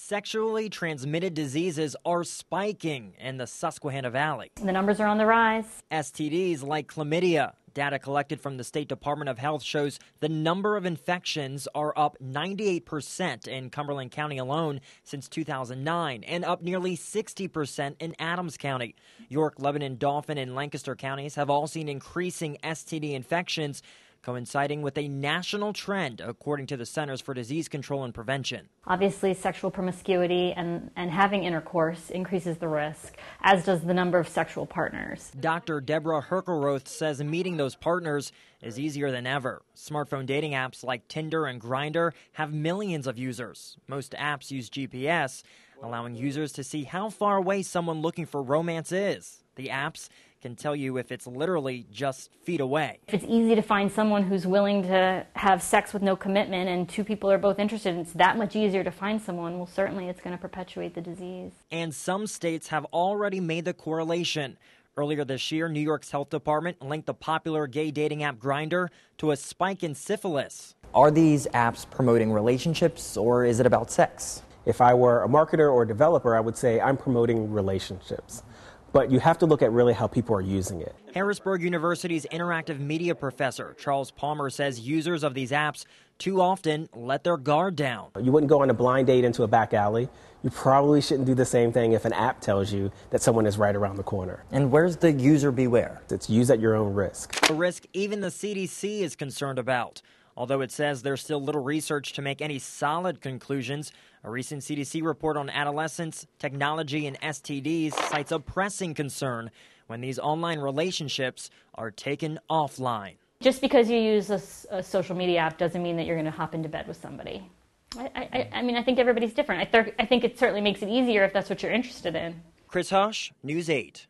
Sexually transmitted diseases are spiking in the Susquehanna Valley. The numbers are on the rise. STDs like chlamydia. Data collected from the State Department of Health shows the number of infections are up 98% in Cumberland County alone since 2009 and up nearly 60% in Adams County. York, Lebanon, Dauphin, and Lancaster counties have all seen increasing STD infections coinciding with a national trend, according to the Centers for Disease Control and Prevention. Obviously, sexual promiscuity and, and having intercourse increases the risk, as does the number of sexual partners. Dr. Deborah Herkelroth says meeting those partners is easier than ever. Smartphone dating apps like Tinder and Grindr have millions of users. Most apps use GPS, allowing users to see how far away someone looking for romance is. The apps can tell you if it's literally just feet away. If It's easy to find someone who's willing to have sex with no commitment and two people are both interested, it's that much easier to find someone. Well, certainly it's going to perpetuate the disease. And some states have already made the correlation. Earlier this year, New York's health department linked the popular gay dating app Grinder to a spike in syphilis. Are these apps promoting relationships or is it about sex? If I were a marketer or a developer, I would say I'm promoting relationships but you have to look at really how people are using it. Harrisburg University's interactive media professor, Charles Palmer, says users of these apps too often let their guard down. You wouldn't go on a blind date into a back alley. You probably shouldn't do the same thing if an app tells you that someone is right around the corner. And where's the user beware? It's used at your own risk. A risk even the CDC is concerned about. Although it says there's still little research to make any solid conclusions, a recent CDC report on adolescence, technology, and STDs cites a pressing concern when these online relationships are taken offline. Just because you use a, a social media app doesn't mean that you're going to hop into bed with somebody. I, I, I mean, I think everybody's different. I, th- I think it certainly makes it easier if that's what you're interested in. Chris Hosh, News 8.